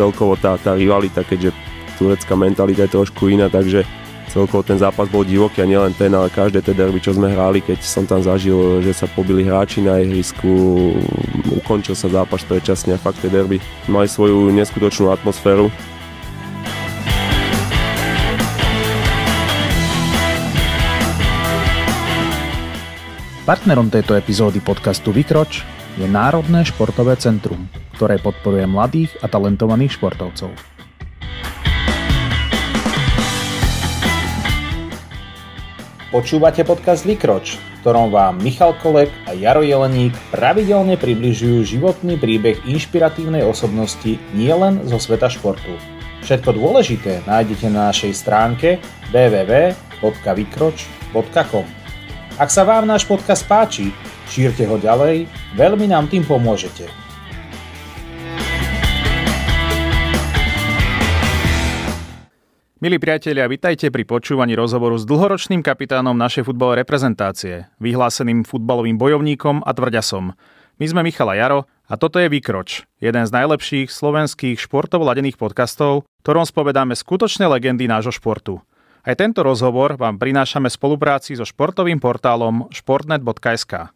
celkovo tá, tá rivalita, keďže turecká mentalita je trošku iná, takže celkovo ten zápas bol divoký a nielen ten, ale každé tie derby, čo sme hrali, keď som tam zažil, že sa pobili hráči na ihrisku, ukončil sa zápas predčasne a fakt tie derby mali svoju neskutočnú atmosféru. Partnerom tejto epizódy podcastu Vykroč je Národné športové centrum, ktoré podporuje mladých a talentovaných športovcov. Počúvate podcast Vykroč, v ktorom vám Michal Kolek a Jaro Jeleník pravidelne približujú životný príbeh inšpiratívnej osobnosti nielen zo sveta športu. Všetko dôležité nájdete na našej stránke www.vykroč.com. Ak sa vám náš podcast páči, Šírte ho ďalej, veľmi nám tým pomôžete. Milí priatelia, vitajte pri počúvaní rozhovoru s dlhoročným kapitánom našej futbalovej reprezentácie, vyhláseným futbalovým bojovníkom a tvrďasom. My sme Michala Jaro a toto je Výkroč, jeden z najlepších slovenských športov ladených podcastov, ktorom spovedáme skutočné legendy nášho športu. Aj tento rozhovor vám prinášame v spolupráci so športovým portálom športnet.sk.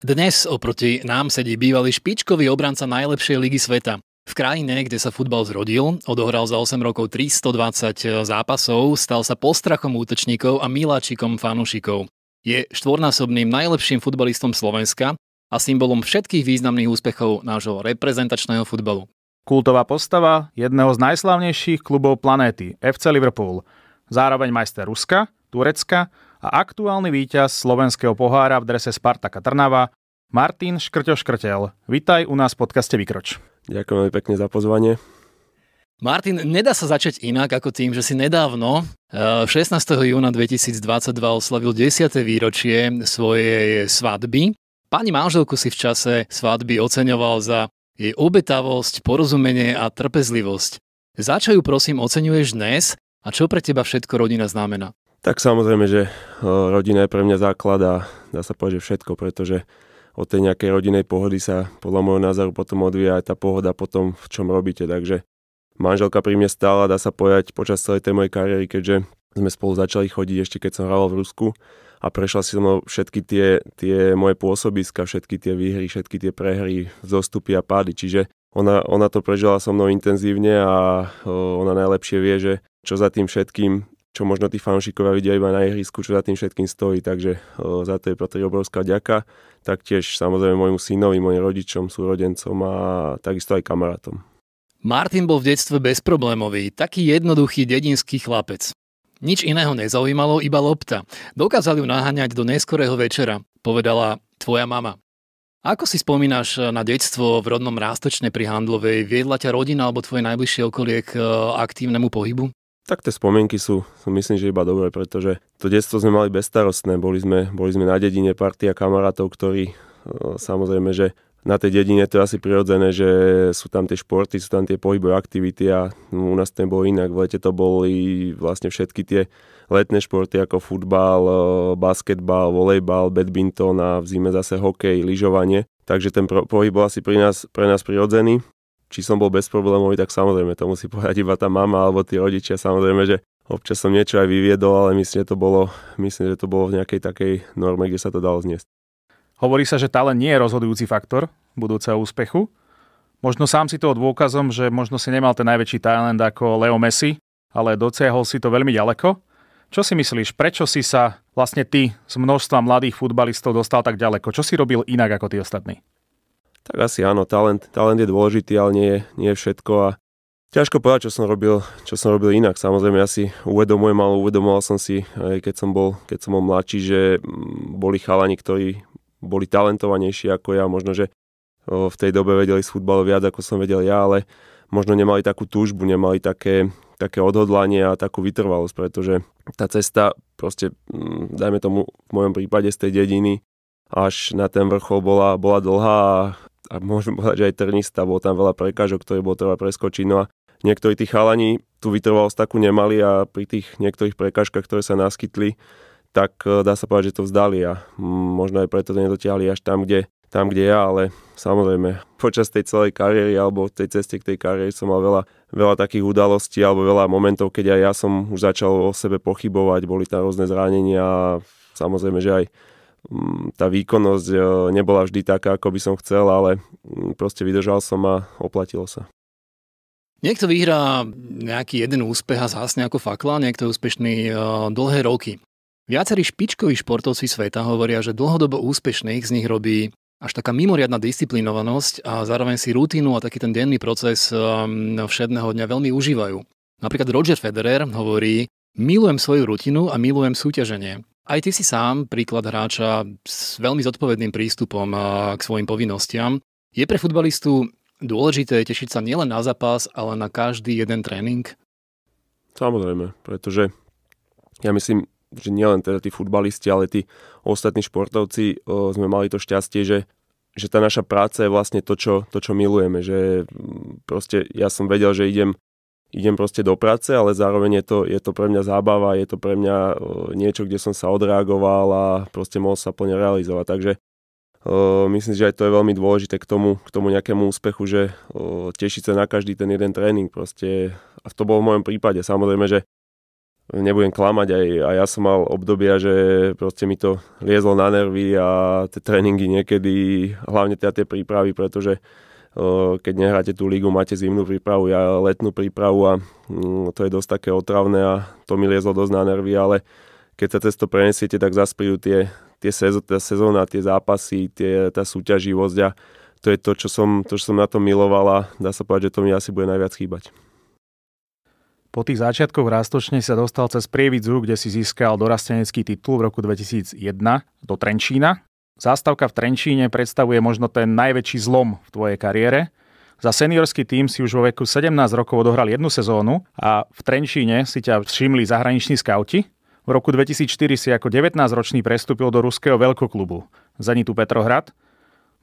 Dnes oproti nám sedí bývalý špičkový obranca najlepšej ligy sveta. V krajine, kde sa futbal zrodil, odohral za 8 rokov 320 eh, zápasov, stal sa postrachom útočníkov a miláčikom fanúšikov. Je štvornásobným najlepším futbalistom Slovenska a symbolom všetkých významných úspechov nášho reprezentačného futbalu. Kultová postava jedného z najslavnejších klubov planéty, FC Liverpool, zároveň majster Ruska, Turecka a aktuálny víťaz slovenského pohára v drese Spartaka Trnava Martin Škrťo Škrtel, vitaj u nás v podcaste Vykroč. Ďakujem veľmi pekne za pozvanie. Martin, nedá sa začať inak ako tým, že si nedávno 16. Eh, júna 2022 oslavil 10. výročie svojej svadby. Pani manželku si v čase svadby oceňoval za jej obetavosť, porozumenie a trpezlivosť. Za čo ju prosím oceňuješ dnes a čo pre teba všetko rodina znamená? Tak samozrejme, že eh, rodina je pre mňa základ a dá sa povedať, že všetko, pretože od tej nejakej rodinej pohody sa podľa môjho názoru potom odvíja aj tá pohoda potom, v čom robíte. Takže manželka pri mne stála, dá sa pojať počas celej tej mojej kariéry, keďže sme spolu začali chodiť ešte keď som hral v Rusku a prešla si mnou všetky tie, tie moje pôsobiska, všetky tie výhry, všetky tie prehry, zostupy a pády. Čiže ona, ona to prežila so mnou intenzívne a ona najlepšie vie, že čo za tým všetkým čo možno tí fanšikovia vidia iba na ihrisku, čo za tým všetkým stojí, takže o, za to je patrí obrovská ďaka. Taktiež samozrejme môjmu synovi, mojim rodičom, súrodencom a takisto aj kamarátom. Martin bol v detstve bezproblémový, taký jednoduchý dedinský chlapec. Nič iného nezaujímalo, iba lopta. Dokázali ju naháňať do neskorého večera, povedala tvoja mama. Ako si spomínaš eh, na detstvo v rodnom rástočne pri Handlovej? Viedla ťa rodina alebo tvoje najbližšie okolie k eh, aktívnemu pohybu? tak tie spomienky sú, sú myslím, že iba dobré, pretože to detstvo sme mali bezstarostné, boli sme, boli sme na dedine partia kamarátov, ktorí e, samozrejme, že na tej dedine to je asi prirodzené, že sú tam tie športy, sú tam tie pohybové aktivity a u nás to bol inak. V lete to boli vlastne všetky tie letné športy ako futbal, e, basketbal, volejbal, badminton a v zime zase hokej, lyžovanie. Takže ten pohyb bol asi pri nás, pre nás prirodzený či som bol bezproblémový, tak samozrejme to musí povedať iba tá mama alebo tí rodičia. Samozrejme, že občas som niečo aj vyviedol, ale myslím, že to bolo, myslím, že to bolo v nejakej takej norme, kde sa to dalo zniesť. Hovorí sa, že talent nie je rozhodujúci faktor budúceho úspechu. Možno sám si to dôkazom, že možno si nemal ten najväčší talent ako Leo Messi, ale dociahol si to veľmi ďaleko. Čo si myslíš, prečo si sa vlastne ty z množstva mladých futbalistov dostal tak ďaleko? Čo si robil inak ako tí ostatní? Tak asi áno, talent, talent je dôležitý, ale nie, nie je všetko a Ťažko povedať, čo som robil, čo som robil inak. Samozrejme, ja si uvedomujem, ale uvedomoval som si, keď som bol, keď som bol mladší, že mm, boli chalani, ktorí boli talentovanejší ako ja. Možno, že v tej dobe vedeli z futbalu viac, ako som vedel ja, ale možno nemali takú túžbu, nemali také, také odhodlanie a takú vytrvalosť, pretože tá cesta proste, mm, dajme tomu v mojom prípade z tej dediny až na ten vrchol bola, bola dlhá a a môžem povedať, že aj trnista, bolo tam veľa prekážok, ktoré bolo treba preskočiť. No a niektorí tí chalani tú vytrvalosť takú nemali a pri tých niektorých prekážkach, ktoré sa naskytli, tak e, dá sa povedať, že to vzdali a mm, možno aj preto to nedotiahli až tam, kde, tam, kde ja, ale samozrejme počas tej celej kariéry alebo tej ceste k tej kariére som mal veľa, veľa takých udalostí alebo veľa momentov, keď aj ja som už začal o sebe pochybovať, boli tam rôzne zranenia a samozrejme, že aj Mm, tá výkonnosť e, nebola vždy taká, ako by som chcel, ale mm, proste vydržal som a oplatilo sa. Niekto vyhrá nejaký jeden úspech a zásne ako fakla, niekto je úspešný e, dlhé roky. Viacerí špičkoví športovci sveta hovoria, že dlhodobo úspešných z nich robí až taká mimoriadná disciplinovanosť a zároveň si rutinu a taký ten denný proces e, všedného dňa veľmi užívajú. Napríklad Roger Federer hovorí, milujem svoju rutinu a milujem súťaženie. Aj ty si sám príklad hráča s veľmi zodpovedným prístupom k svojim povinnostiam. Je pre futbalistu dôležité tešiť sa nielen na zápas, ale na každý jeden tréning? Samozrejme, pretože ja myslím, že nielen teda tí futbalisti, ale tí ostatní športovci o, sme mali to šťastie, že, že tá naša práca je vlastne to čo, to, čo milujeme. Že proste ja som vedel, že idem idem proste do práce, ale zároveň je to, je to pre mňa zábava, je to pre mňa e, niečo, kde som sa odreagoval a proste mohol sa plne realizovať. Takže uh, myslím, že aj to je veľmi dôležité k tomu, k tomu nejakému úspechu, že uh, tešiť sa na každý ten jeden tréning proste. A to bolo v mojom prípade. Samozrejme, že nebudem klamať, aj, aj ja som mal obdobia, že proste mi to liezlo na nervy a tie tréningy niekedy, hlavne teda tie prípravy, pretože uh, keď nehráte tú lígu, máte zimnú prípravu, ja letnú prípravu a mm, to je dosť také otravné a to mi liezlo dosť na nervy, ale keď sa cez to prenesiete, tak zase prídu tie, tie sezó, tá sezóna, tie zápasy, tie, tá súťaživosť a to je to, čo som, to, čo som na to a Dá sa povedať, že to mi asi bude najviac chýbať. Po tých začiatkoch v Rastočne sa dostal cez Prievidzu, kde si získal dorastenecký titul v roku 2001 do Trenčína. Zástavka v Trenčíne predstavuje možno ten najväčší zlom v tvojej kariére. Za seniorský tým si už vo veku 17 rokov odohral jednu sezónu a v Trenčíne si ťa všimli zahraniční skauti. V roku 2004 si ako 19-ročný prestúpil do ruského veľkoklubu Zenitu Petrohrad.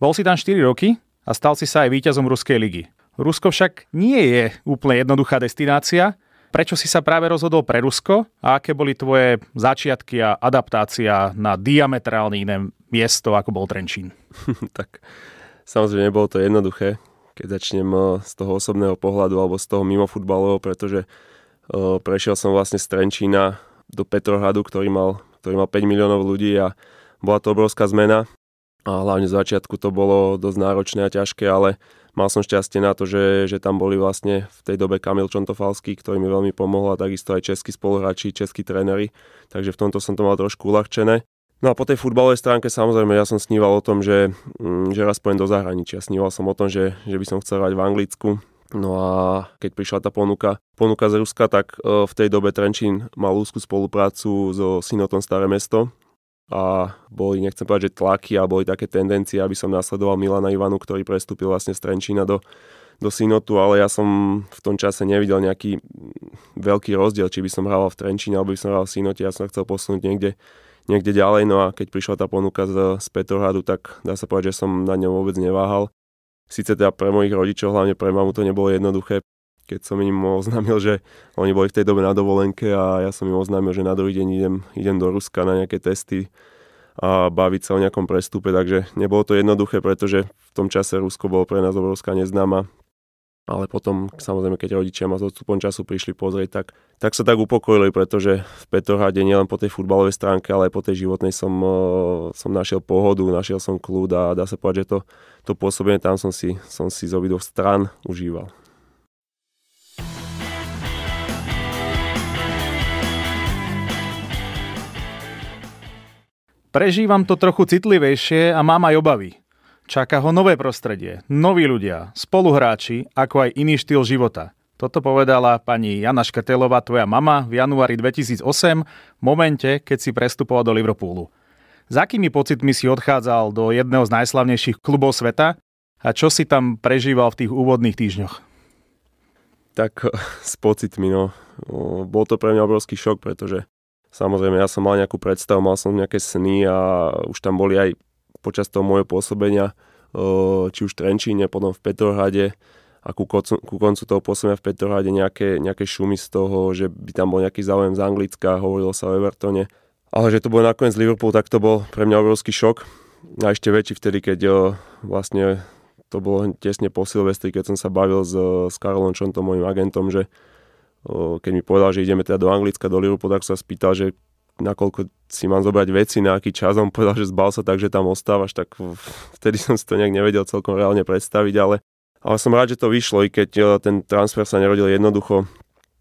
Bol si tam 4 roky a stal si sa aj víťazom Ruskej ligy. Rusko však nie je úplne jednoduchá destinácia, Prečo si sa práve rozhodol pre Rusko a aké boli tvoje začiatky a adaptácia na diametrálne iné miesto, ako bol Trenčín? tak samozrejme nebolo to jednoduché, keď začnem eh, z toho osobného pohľadu alebo z toho mimo futbalového, pretože eh, prešiel som vlastne z Trenčína do Petrohradu, ktorý mal, ktorý mal 5 miliónov ľudí a bola to obrovská zmena a hlavne z začiatku to bolo dosť náročné a ťažké, ale mal som šťastie na to, že, že tam boli vlastne v tej dobe Kamil Čontofalský, ktorý mi veľmi pomohol a takisto aj českí spoluhráči, českí tréneri, takže v tomto som to mal trošku uľahčené. No a po tej futbalovej stránke samozrejme ja som sníval o tom, že, mm, že raz pôjdem do zahraničia. Sníval som o tom, že, že by som chcel hrať v Anglicku. No a keď prišla tá ponuka, ponuka z Ruska, tak e, v tej dobe Trenčín mal úzkú spoluprácu so Sinotom Staré mesto, a boli, nechcem povedať, že tlaky a boli také tendencie, aby som nasledoval Milana Ivanu, ktorý prestúpil vlastne z Trenčína do, do Sinotu, ale ja som v tom čase nevidel nejaký veľký rozdiel, či by som hral v Trenčíne alebo by som hral v Sinote, ja som chcel posunúť niekde, niekde ďalej, no a keď prišla tá ponuka z, z Petrohradu, tak dá sa povedať, že som na ňom vôbec neváhal. Sice teda pre mojich rodičov, hlavne pre mamu to nebolo jednoduché, keď som im oznámil, že oni boli v tej dobe na dovolenke a ja som im oznámil, že na druhý deň idem, idem do Ruska na nejaké testy a baviť sa o nejakom prestupe, takže nebolo to jednoduché, pretože v tom čase Rusko bolo pre nás obrovská neznáma. Ale potom, samozrejme, keď rodičia ma s odstupom času prišli pozrieť, tak, tak sa tak upokojili, pretože v Petrohrade nielen po tej futbalovej stránke, ale aj po tej životnej som, eh, som našiel pohodu, našiel som kľud a dá sa povedať, že to, to pôsobenie tam som si, som si z obidvoch strán užíval. Prežívam to trochu citlivejšie a mám aj obavy. Čaká ho nové prostredie, noví ľudia, spoluhráči, ako aj iný štýl života. Toto povedala pani Jana Škrtelová, tvoja mama, v januári 2008, v momente, keď si prestupoval do Liverpoolu. Za akými pocitmi si odchádzal do jedného z najslavnejších klubov sveta a čo si tam prežíval v tých úvodných týždňoch? Tak s pocitmi, no. Bol to pre mňa obrovský šok, pretože Samozrejme, ja som mal nejakú predstavu, mal som nejaké sny a už tam boli aj počas toho môjho pôsobenia, e, či už v Trenčíne, potom v Petrohrade a ku koncu, ku koncu toho pôsobenia v Petrohrade nejaké, nejaké šumy z toho, že by tam bol nejaký záujem z Anglicka, hovorilo sa o Evertone. Ale že to bol nakoniec Liverpool, tak to bol pre mňa obrovský šok. A ešte väčší vtedy, keď jo, e, vlastne to bolo tesne po Silvestri, keď som sa bavil s, s Karolom Čontom, môjim agentom, že keď mi povedal, že ideme teda do Anglicka, do Liverpoolu, tak sa spýtal, že nakoľko si mám zobrať veci, na aký čas, on povedal, že zbal sa tak, že tam ostávaš, tak vtedy som si to nejak nevedel celkom reálne predstaviť, ale, ale som rád, že to vyšlo, i keď e, ten transfer sa nerodil jednoducho.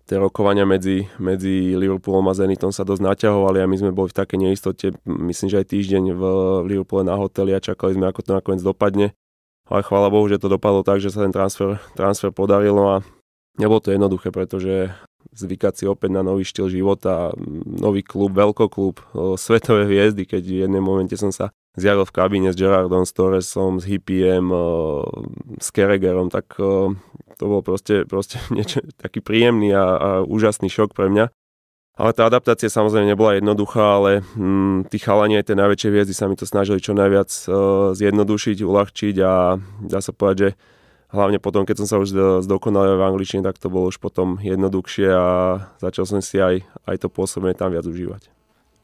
Tie rokovania medzi, medzi Liverpoolom a Zenitom sa dosť naťahovali a my sme boli v takej neistote, myslím, že aj týždeň v Liverpoole na hoteli a čakali sme, ako to nakoniec dopadne. Ale chvála Bohu, že to dopadlo tak, že sa ten transfer, transfer podarilo a Nebolo to jednoduché, pretože zvykať si opäť na nový štýl života, nový klub, veľkoklub, svetové hviezdy, keď v jednom momente som sa zjavil v kabíne s Gerardom, s Torresom, s Hippiem, s Keregerom, tak to bol proste, proste niečo, taký príjemný a, a úžasný šok pre mňa. Ale tá adaptácia samozrejme nebola jednoduchá, ale mm, tí chalani aj tie najväčšie hviezdy sa mi to snažili čo najviac uh, zjednodušiť, uľahčiť a dá sa povedať, že hlavne potom, keď som sa už zdokonalil v angličtine, tak to bolo už potom jednoduchšie a začal som si aj, aj to pôsobenie tam viac užívať.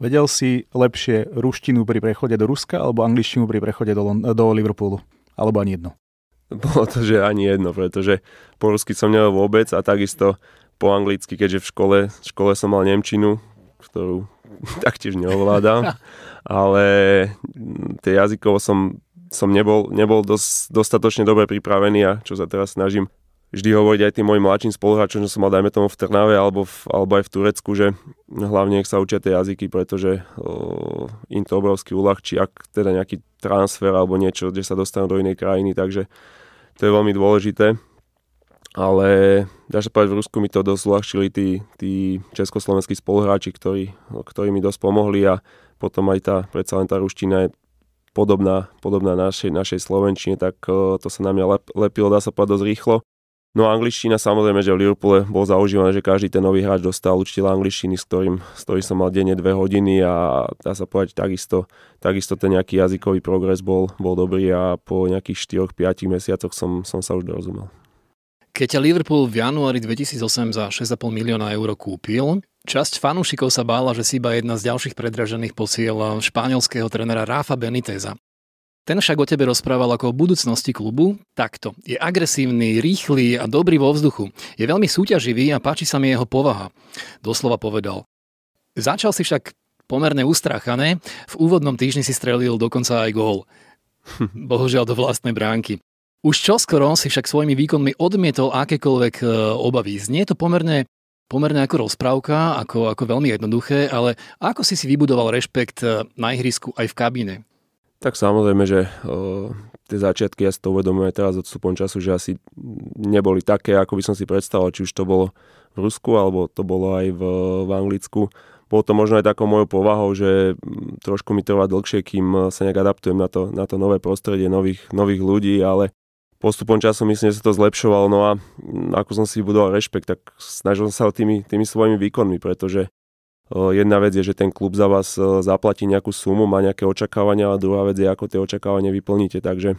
Vedel si lepšie ruštinu pri prechode do Ruska alebo angličtinu pri prechode do, do Liverpoolu? Alebo ani jedno? Bolo to, že ani jedno, pretože po rusky som nevedel vôbec a takisto po anglicky, keďže v škole, v škole som mal Nemčinu, ktorú taktiež neovládam, ale tie jazykovo som som nebol, nebol dos, dostatočne dobre pripravený a čo sa teraz snažím vždy hovoriť aj tým mojim mladším spoluhráčom, že som mal dajme tomu v Trnave alebo, v, alebo aj v Turecku, že hlavne nech sa učia tie jazyky, pretože uh, im to obrovsky uľahčí, ak teda nejaký transfer alebo niečo, kde sa dostanú do inej krajiny, takže to je veľmi dôležité. Ale dá sa povedať, v Rusku mi to dosť uľahčili tí, tí československí spoluhráči, ktorí, ktorí mi dosť pomohli a potom aj tá, predsa len tá ruština je podobná, podobná našej, našej slovenčine, tak e, to sa na mňa lep, lepilo, dá sa povedať dosť rýchlo. No a angličtina samozrejme, že v Liverpoole bol zaužívané, že každý ten nový hráč dostal učiteľa angličtiny, s ktorým, s ktorým som mal denne dve hodiny a dá sa povedať takisto, takisto ten nejaký jazykový progres bol, bol dobrý a po nejakých 4-5 mesiacoch som, som sa už dorozumel. Keď ťa Liverpool v januári 2008 za 6,5 milióna eur kúpil, časť fanúšikov sa bála, že si iba jedna z ďalších predražených posiel španielského trénera Ráfa Beniteza. Ten však o tebe rozprával ako o budúcnosti klubu takto. Je agresívny, rýchly a dobrý vo vzduchu. Je veľmi súťaživý a páči sa mi jeho povaha. Doslova povedal. Začal si však pomerne ustrachané, v úvodnom týždni si strelil dokonca aj gól. Bohužiaľ do vlastnej bránky. Už čoskoro si však svojimi výkonmi odmietol akékoľvek e, obavy. Znie to pomerne, pomerne ako rozprávka, ako, ako veľmi jednoduché, ale ako si si vybudoval rešpekt e, na ihrisku aj v kabíne? Tak samozrejme, že o, e, tie začiatky, ja si to uvedomujem teraz odstupom času, že asi neboli také, ako by som si predstavoval, či už to bolo v Rusku, alebo to bolo aj v, v Anglicku. Bolo to možno aj takou mojou povahou, že mm, trošku mi trvá dlhšie, kým sa nejak adaptujem na to, na to nové prostredie, nových, nových ľudí, ale postupom času myslím, že sa to zlepšovalo. No a ako som si budoval rešpekt, tak snažil som sa o tými, tými svojimi výkonmi, pretože e, Jedna vec je, že ten klub za vás e, zaplatí nejakú sumu, má nejaké očakávania a druhá vec je, ako tie očakávania vyplníte. Takže e,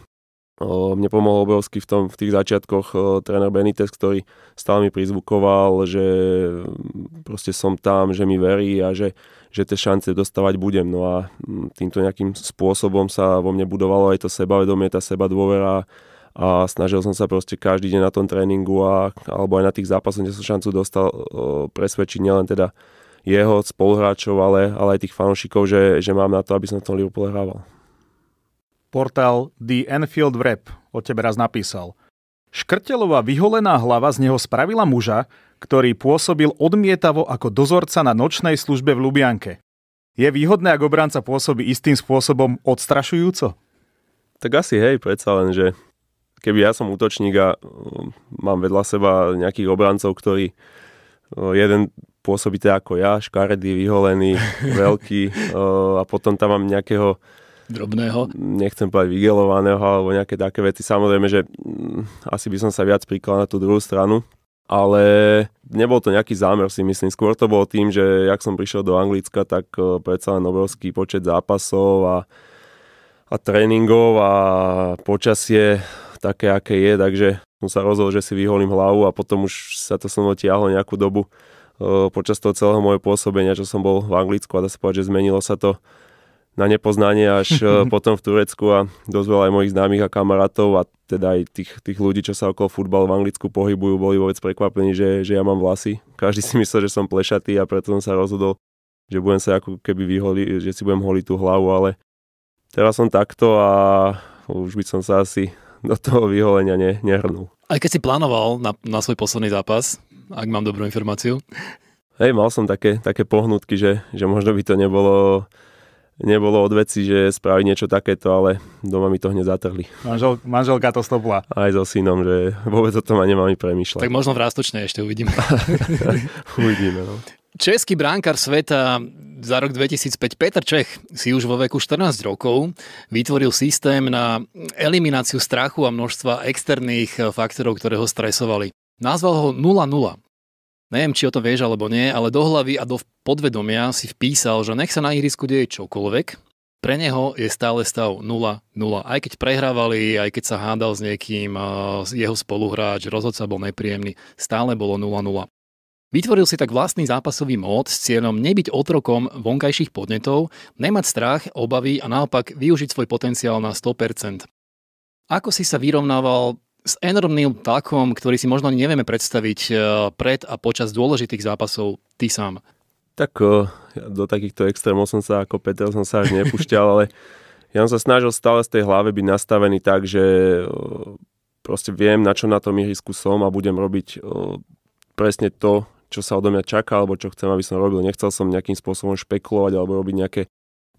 mne pomohol obrovsky v, tom, v tých začiatkoch tréner Benitez, ktorý stále mi prizvukoval, že proste som tam, že mi verí a že, že tie šance dostávať budem. No a týmto nejakým spôsobom sa vo mne budovalo aj to sebavedomie, tá seba dôvera a snažil som sa proste každý deň na tom tréningu a, alebo aj na tých zápasoch, kde som šancu dostal presvedčiť nielen teda jeho spoluhráčov, ale, ale aj tých fanúšikov, že, že mám na to, aby som v tom Liverpool hrával. Portál The Enfield Rep o tebe raz napísal. Škrtelová vyholená hlava z neho spravila muža, ktorý pôsobil odmietavo ako dozorca na nočnej službe v Lubianke. Je výhodné, ak obranca pôsobí istým spôsobom odstrašujúco? Tak asi hej, predsa len, že keby ja som útočník a um, mám vedľa seba nejakých obrancov, ktorí jeden pôsobí tak ako ja, škaredý, vyholený, veľký a potom tam mám nejakého drobného. Nechcem povedať vygelovaného alebo nejaké také veci. Samozrejme, že mm, asi by som sa viac prikladal na tú druhú stranu, ale nebol to nejaký zámer si myslím. Skôr to bolo tým, že jak som prišiel do Anglicka, tak predsa len obrovský počet zápasov a, a tréningov a počasie také, aké je, takže som sa rozhodol, že si vyholím hlavu a potom už sa to som tiahlo nejakú dobu e, počas toho celého môjho pôsobenia, čo som bol v Anglicku a dá sa povedať, že zmenilo sa to na nepoznanie až e, potom v Turecku a dosť veľa aj mojich známych a kamarátov a teda aj tých, tých ľudí, čo sa okolo futbalu v Anglicku pohybujú, boli vôbec prekvapení, že, že ja mám vlasy. Každý si myslel, že som plešatý a preto som sa rozhodol, že budem sa ako keby vyholi, že si budem holiť tú hlavu, ale teraz som takto a už by som sa asi do toho vyholenia ne, nehrnul. Aj keď si plánoval na, na svoj posledný zápas, ak mám dobrú informáciu. Hej, mal som také, také pohnutky, že, že možno by to nebolo, nebolo od veci, že spraviť niečo takéto, ale doma mi to hneď zatrhli. Manžel, manželka to stopla. Aj so synom, že vôbec o tom ani nemám premyšľať. Tak možno v Rástočnej ešte uvidíme. uvidíme, no. Český bránkar sveta za rok 2005 Peter Čech si už vo veku 14 rokov vytvoril systém na elimináciu strachu a množstva externých eh, faktorov, ktoré ho stresovali. Nazval ho 0-0. Neviem, či o tom vieš alebo nie, ale do hlavy a do podvedomia si vpísal, že nech sa na ihrisku deje čokoľvek, pre neho je stále stav 0-0. Aj keď prehrávali, aj keď sa hádal s niekým, eh, jeho spoluhráč, rozhodca bol nepríjemný, stále bolo 0-0. Vytvoril si tak vlastný zápasový mód s cieľom nebyť otrokom vonkajších podnetov, nemať strach, obavy a naopak využiť svoj potenciál na 100%. Ako si sa vyrovnával s enormným tlakom, ktorý si možno nevieme predstaviť eh, pred a počas dôležitých zápasov ty sám? Tak eh, do takýchto extrémov som sa ako Petel som sa až nepúšťal, ale ja som sa snažil stále z tej hlave byť nastavený tak, že eh, proste viem, na čo na tom ihrisku som a budem robiť presne to, čo sa odo mňa čaká, alebo čo chcem, aby som robil. Nechcel som nejakým spôsobom špekulovať alebo robiť nejaké,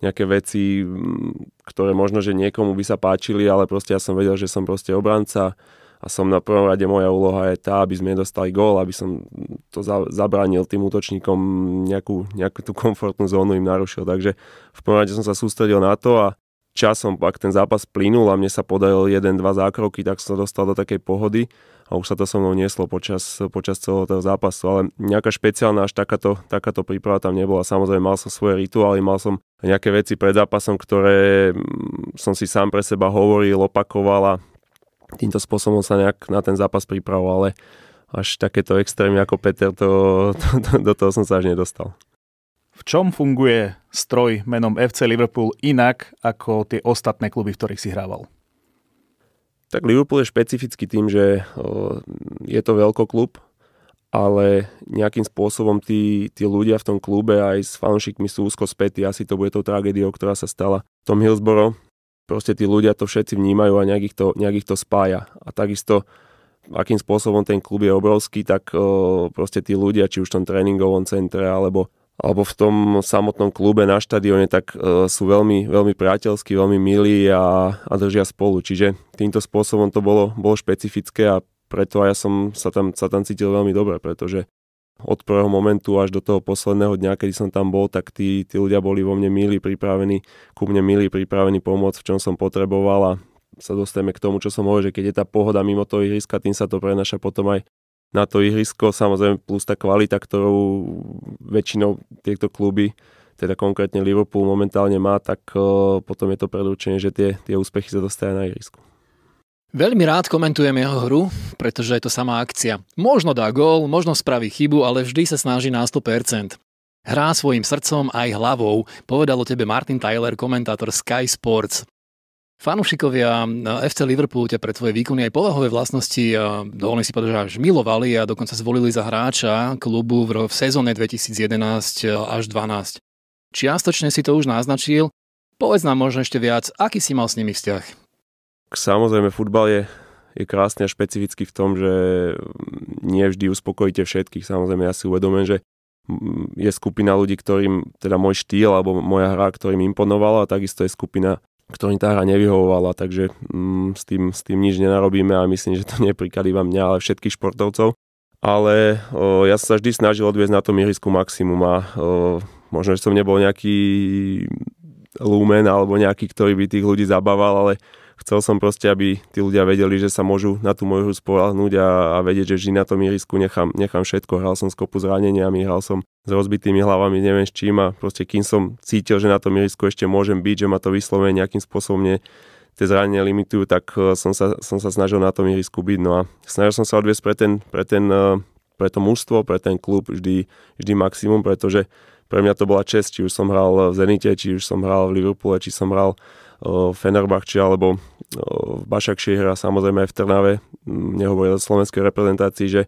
nejaké veci, mm, ktoré možno, že niekomu by sa páčili, ale proste ja som vedel, že som proste obranca a som na prvom rade moja úloha je tá, aby sme nedostali gól, aby som to za, zabránil tým útočníkom nejakú, nejakú tú komfortnú zónu im narušil. Takže v prvom rade som sa sústredil na to a časom, ak ten zápas plynul a mne sa podaril jeden dva zákroky, tak som dostal do takej pohody a už sa to so mnou nieslo počas, počas celého toho zápasu. Ale nejaká špeciálna až takáto, takáto príprava tam nebola. Samozrejme, mal som svoje rituály, mal som nejaké veci pred zápasom, ktoré mm, som si sám pre seba hovoril, opakoval a týmto spôsobom sa nejak na ten zápas pripravoval, ale až takéto extrémy ako Peter, to, to, to, do toho som sa až nedostal. V čom funguje stroj menom FC Liverpool inak ako tie ostatné kluby, v ktorých si hrával? Tak Liverpool je špecificky tým, že je to veľký klub, ale nejakým spôsobom tí, tí ľudia v tom klube aj s fanšikmi sú úzko spätí. Asi to bude tou tragédiou, ktorá sa stala v tom Hillsboro. Proste tí ľudia to všetci vnímajú a nejak ich to, nejak ich to spája. A takisto akým spôsobom ten klub je obrovský, tak o, proste tí ľudia, či už v tom tréningovom centre, alebo alebo v tom samotnom klube na štadióne, tak e, sú veľmi, veľmi priateľskí, veľmi milí a, a držia spolu. Čiže týmto spôsobom to bolo, bolo špecifické a preto aj ja som sa tam, sa tam cítil veľmi dobre, pretože od prvého momentu až do toho posledného dňa, kedy som tam bol, tak tí, tí ľudia boli vo mne milí, pripravení, ku mne milí, pripravení pomôcť, v čom som potreboval a sa dostajeme k tomu, čo som hovoril, že keď je tá pohoda mimo toho ihriska, tým sa to prenaša potom aj na to ihrisko, samozrejme plus tá kvalita, ktorú väčšinou tieto kluby teda konkrétne Liverpool momentálne má, tak e, potom je to predurčenie, že tie, tie úspechy sa dostajú na ihrisku. Veľmi rád komentujem jeho hru, pretože je to samá akcia. Možno dá gól, možno spraví chybu, ale vždy sa snaží na 100%. Hrá svojim srdcom aj hlavou, povedal o tebe Martin Tyler, komentátor Sky Sports. Fanúšikovia eh, FC Liverpool ťa pre tvoje výkony aj povahové vlastnosti, eh, dovolím si povedať, že až milovali a dokonca zvolili za hráča klubu v, v sezóne 2011 eh, až 12. Čiastočne si to už naznačil. Povedz nám možno ešte viac, aký si mal s nimi vzťah? Samozrejme, futbal je, je krásny a špecificky v tom, že mm, nie vždy uspokojíte všetkých. Samozrejme, ja si uvedomujem, že mm, je skupina ľudí, ktorým teda môj štýl alebo moja hra, ktorým imponovala a takisto je skupina ktorým tá hra nevyhovovala, takže mm, s, tým, s tým nič nenarobíme a myslím, že to nie je príklad iba mňa, ale všetkých športovcov. Ale o, ja som sa vždy snažil odviezť na tom ihrisku maximum a o, možno, že som nebol nejaký lumen alebo nejaký, ktorý by tých ľudí zabával, ale chcel som proste, aby tí ľudia vedeli, že sa môžu na tú moju hru spolahnúť a, a vedieť, že vždy na tom ihrisku nechám, nechám všetko. Hral som s kopu zraneniami, hral som s rozbitými hlavami, neviem s čím a proste kým som cítil, že na tom ihrisku ešte môžem byť, že ma to vyslovene nejakým spôsobom ne, tie zranenia limitujú, tak e, som sa, som sa snažil na tom ihrisku byť. No a snažil som sa odviesť pre, ten, pre, ten, e, pre to mužstvo, pre ten klub vždy, vždy maximum, pretože pre mňa to bola čest, či už som hral v Zenite, či už som hral v Liverpoole, či som hral Fenerbahči alebo Bašakši hra samozrejme aj v Trnave, nehovoria o slovenskej reprezentácii, že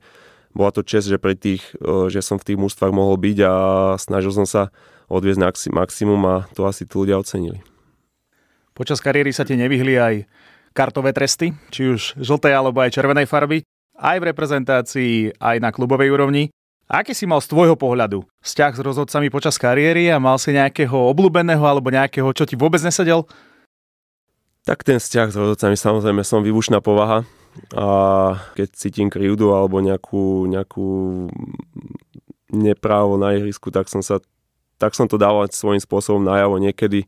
bola to čest, že, pri tých, že som v tých mústvach mohol byť a snažil som sa odviezť maximum a to asi tí ľudia ocenili. Počas kariéry sa ti nevyhli aj kartové tresty, či už žltej alebo aj červenej farby, aj v reprezentácii, aj na klubovej úrovni. Aký si mal z tvojho pohľadu vzťah s rozhodcami počas kariéry a mal si nejakého obľúbeného alebo nejakého, čo ti vôbec nesedel? Tak ten vzťah s rodocami, samozrejme som výbušná povaha a keď cítim krivdu alebo nejakú, nejakú neprávo na ihrisku, tak som sa tak som to dával svojím spôsobom najavo. Niekedy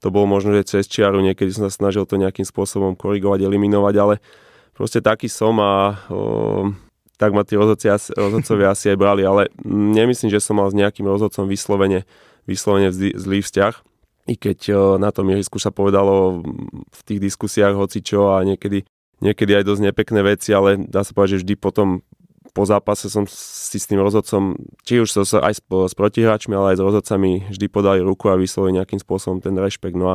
to bolo možno, že cez čiaru, niekedy som sa snažil to nejakým spôsobom korigovať, eliminovať, ale proste taký som a o, tak ma tí rozhodcovia, rozhodcovia asi aj brali, ale nemyslím, že som mal s nejakým rozhodcom vyslovene, vyslovene zlý vzťah i keď na tom ihrisku sa povedalo v tých diskusiách čo a niekedy, niekedy aj dosť nepekné veci, ale dá sa povedať, že vždy potom po zápase som si s tým rozhodcom, či už som sa aj s, s protihráčmi, ale aj s rozhodcami vždy podali ruku a vyslovili nejakým spôsobom ten rešpekt. No a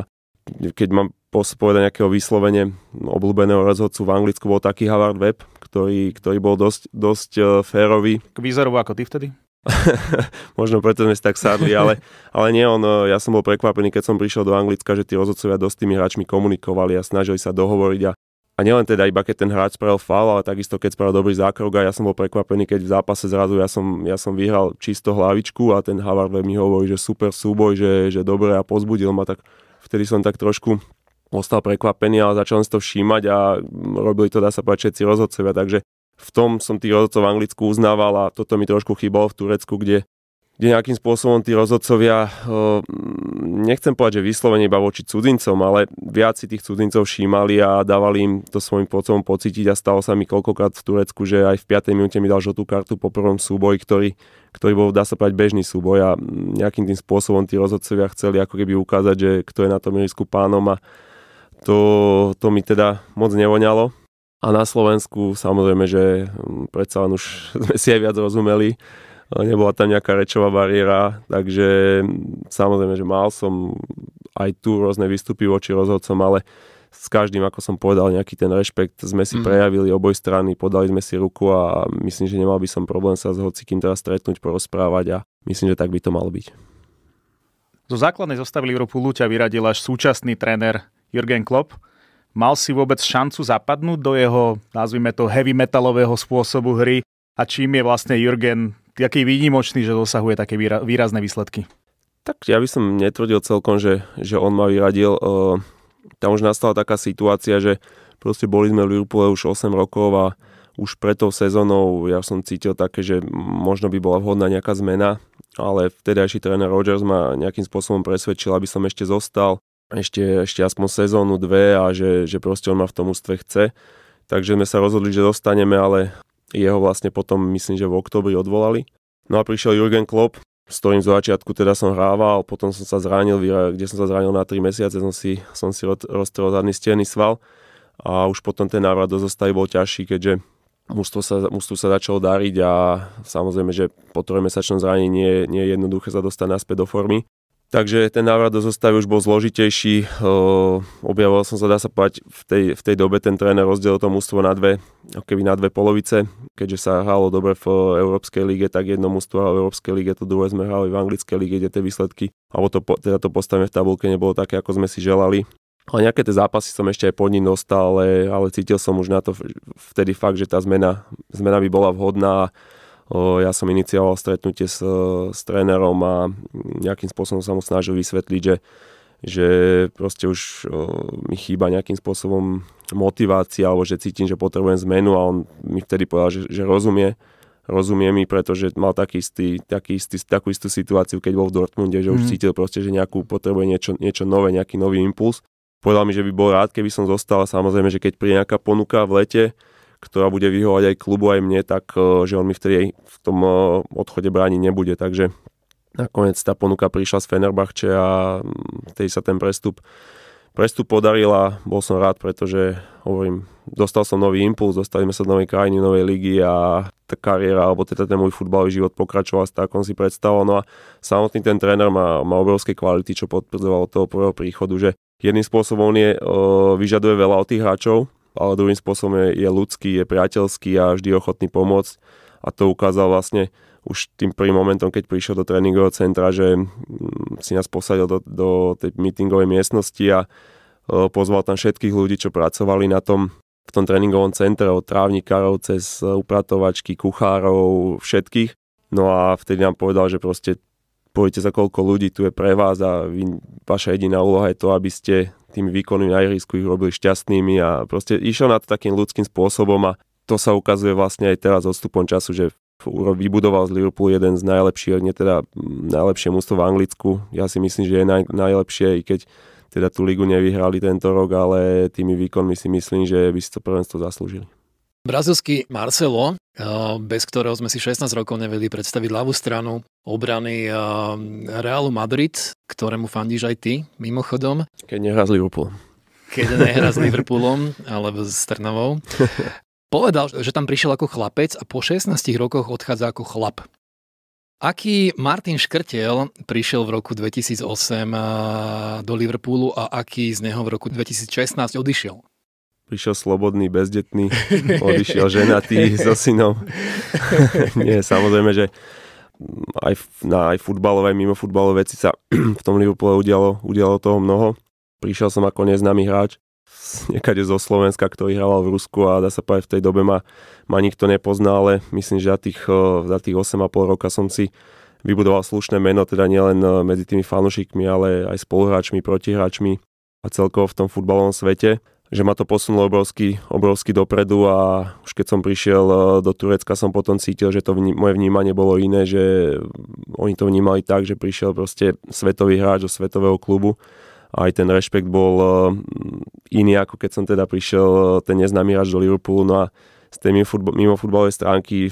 keď mám povedať nejakého vyslovene obľúbeného rozhodcu v Anglicku, bol taký Havard Webb, ktorý, ktorý bol dosť, dosť e, férový. Výzoru ako ty vtedy? Možno preto sme si tak sadli, ale, ale nie on, ja som bol prekvapený, keď som prišiel do Anglicka, že tí rozhodcovia dosť s tými hráčmi komunikovali a snažili sa dohovoriť a a nielen teda iba keď ten hráč spravil faul, ale takisto keď spravil dobrý zákrok a ja som bol prekvapený, keď v zápase zrazu ja som, ja som vyhral čisto hlavičku a ten Havarve mi hovorí, že super súboj, že, že dobre a pozbudil ma, tak vtedy som tak trošku ostal prekvapený, ale začal si to všímať a robili to, dá sa povedať, všetci rozhodcovia, takže v tom som tých rozhodcov v Anglicku uznával a toto mi trošku chýbalo v Turecku, kde, kde nejakým spôsobom tí rozhodcovia, eh, nechcem povedať, že vyslovene iba voči cudzincom, ale viac si tých cudzincov všímali a dávali im to svojim pocom pocítiť a stalo sa mi koľkokrát v Turecku, že aj v 5. minúte mi dal žltú kartu po prvom súboji, ktorý, ktorý bol, dá sa povedať, bežný súboj a nejakým tým spôsobom tí rozhodcovia chceli ako keby ukázať, že kto je na tom risku pánom a to, to mi teda moc nevoňalo a na Slovensku samozrejme, že mm, predsa len už sme si aj viac rozumeli, nebola tam nejaká rečová bariéra, takže mm, samozrejme, že mal som aj tu rôzne výstupy voči rozhodcom, ale s každým, ako som povedal, nejaký ten rešpekt sme si mm. prejavili oboj strany, podali sme si ruku a myslím, že nemal by som problém sa s hocikým teraz stretnúť, porozprávať a myslím, že tak by to malo byť. Zo základnej zostavy Liverpoolu ťa vyradil až súčasný tréner Jurgen Klopp. Mal si vôbec šancu zapadnúť do jeho, nazvime to, heavy metalového spôsobu hry a čím je vlastne Jürgen, taký výnimočný, že dosahuje také výrazné výsledky? Tak ja by som netvrdil celkom, že, že on ma vyradil. Tam už nastala taká situácia, že proste boli sme v Liverpoole už 8 rokov a už pred tou sezónou ja som cítil také, že možno by bola vhodná nejaká zmena, ale vtedajší tréner Rogers ma nejakým spôsobom presvedčil, aby som ešte zostal ešte, ešte aspoň sezónu, dve a že, že proste on ma v tom ústve chce. Takže sme sa rozhodli, že zostaneme, ale jeho vlastne potom, myslím, že v oktobri odvolali. No a prišiel Jurgen Klopp, s ktorým zo začiatku teda som hrával, potom som sa zranil, kde som sa zranil na 3 mesiace, som si, som si roztrel zadný stierny sval a už potom ten návrat do zostavy bol ťažší, keďže mužstvo sa, mužstvo sa začalo dariť a samozrejme, že po mesačnom zranení nie, nie je jednoduché sa dostať naspäť do formy. Takže ten návrat do zostavy už bol zložitejší. Eh, objavoval som sa, dá sa povedať, v tej, v tej dobe ten tréner rozdelil to mústvo na dve, keby na dve polovice. Keďže sa hrálo dobre v eh, Európskej lige, tak jedno mužstvo a v Európskej lige, to druhé sme hrali v Anglickej lige, kde tie výsledky, alebo to, teda to postavenie v tabulke nebolo také, ako sme si želali. Ale nejaké tie zápasy som ešte aj pod ním dostal, ale, ale cítil som už na to vtedy fakt, že tá zmena, zmena by bola vhodná ja som inicioval stretnutie s, e, s trénerom a nejakým spôsobom sa mu snažil vysvetliť, že, že proste už mi chýba nejakým spôsobom motivácia alebo že cítim, že potrebujem zmenu a on mi vtedy povedal, že, že rozumie, rozumie mi, pretože mal taký istý, taký istý, takú istú situáciu, keď bol v Dortmunde, že mm. už mhm. cítil proste, že nejakú, potrebuje niečo, niečo nové, nejaký nový impuls. Povedal mi, že by bol rád, keby som zostal. Samozrejme, že keď príde nejaká ponuka v lete, ktorá bude vyhovať aj klubu, aj mne, tak e, že on mi tej, v tom e, odchode bráni nebude. Takže nakoniec tá ponuka prišla z Fenerbahče a mm, tej sa ten prestup prestup podaril a bol som rád, pretože hovorím, dostal som nový impuls, dostali sme sa do novej krajiny, novej ligy a tá kariéra, alebo teda ten môj futbalový život pokračoval s takom si predstavoval. No a samotný ten tréner má, má obrovské kvality, čo potvrdzovalo toho prvého príchodu, že jedným spôsobom on je, e, vyžaduje veľa od tých hráčov, ale druhým spôsobom je, je ľudský, je priateľský a vždy ochotný pomôcť. A to ukázal vlastne už tým prvým momentom, keď prišiel do tréningového centra, že mm, si nás posadil do, do tej meetingovej miestnosti a e, pozval tam všetkých ľudí, čo pracovali na tom, v tom tréningovom centre od trávnikárov cez e, upratovačky, kuchárov, všetkých. No a vtedy nám povedal, že proste poviete, za koľko ľudí tu je pre vás a vy, vaša jediná úloha je to, aby ste tými výkonmi na ihrisku ich robili šťastnými a proste išiel na to takým ľudským spôsobom a to sa ukazuje vlastne aj teraz odstupom času, že vybudoval z Liverpool jeden z najlepších, nie teda najlepšie mústvo v Anglicku. Ja si myslím, že je naj, najlepšie, i keď teda tú ligu nevyhrali tento rok, ale tými výkonmi si myslím, že by si to prvenstvo zaslúžili. Brazilský Marcelo, eh, bez ktorého sme si 16 rokov nevedeli predstaviť ľavú stranu obrany eh, Realu Madrid, ktorému fandíš aj ty, mimochodom. Keď nehrá s Liverpoolom. Keď nehrá s Liverpoolom, alebo s Trnavou. Povedal, že tam prišiel ako chlapec a po 16 rokoch odchádza ako chlap. Aký Martin Škrtel prišiel v roku 2008 eh, do Liverpoolu a aký z neho v roku 2016 odišiel? prišiel slobodný, bezdetný, odišiel ženatý so synom. Nie, samozrejme, že aj na aj futbalové, aj mimo futbalové veci sa v tom Liverpoole udialo, udialo toho mnoho. Prišiel som ako neznámy hráč, niekade zo Slovenska, ktorý hral v Rusku a dá sa povedať, v tej dobe ma, ma nikto nepozná, ale myslím, že za tých, eh, za tých 8,5 roka som si vybudoval slušné meno, teda nielen eh, medzi tými fanúšikmi, ale aj spoluhráčmi, protihráčmi a celkovo v tom futbalovom svete že ma to posunulo obrovsky, obrovsky dopredu a už keď som prišiel e, do Turecka, som potom cítil, že to vní, moje vnímanie bolo iné, že oni to vnímali tak, že prišiel proste svetový hráč do svetového klubu a aj ten rešpekt bol e, iný, ako keď som teda prišiel e, ten neznámy hráč do Liverpoolu. No a z tej mimo futbalovej stránky